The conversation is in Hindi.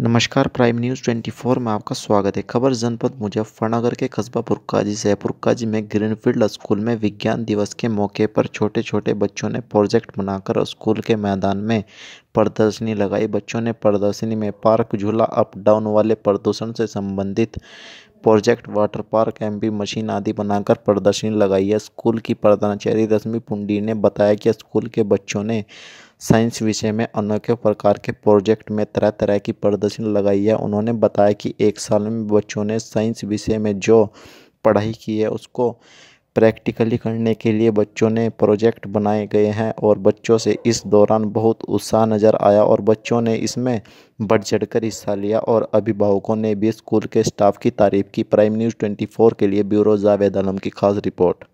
नमस्कार प्राइम न्यूज़ 24 में आपका स्वागत है खबर जनपद मुजफ्फरनगर के कस्बा पुरकाजी से पुरकाजी में ग्रीनफील्ड स्कूल में विज्ञान दिवस के मौके पर छोटे छोटे बच्चों ने प्रोजेक्ट बनाकर स्कूल के मैदान में प्रदर्शनी लगाई बच्चों ने प्रदर्शनी में पार्क झूला अप डाउन वाले प्रदूषण से संबंधित प्रोजेक्ट वाटर पार्क एम मशीन आदि बनाकर प्रदर्शनी लगाई है स्कूल की प्रधानाचार्य रश्मि पुंडी ने बताया कि स्कूल के बच्चों ने साइंस विषय में अनोखे प्रकार के प्रोजेक्ट में तरह तरह की प्रदर्शनी लगाई है उन्होंने बताया कि एक साल में बच्चों ने साइंस विषय में जो पढ़ाई की है उसको प्रैक्टिकली करने के लिए बच्चों ने प्रोजेक्ट बनाए गए हैं और बच्चों से इस दौरान बहुत उत्साह नज़र आया और बच्चों ने इसमें बढ़ चढ़ कर हिस्सा लिया और अभिभावकों ने भी स्कूल के स्टाफ की तारीफ की प्राइम न्यूज़ 24 के लिए ब्यूरो जावेद आलम की खास रिपोर्ट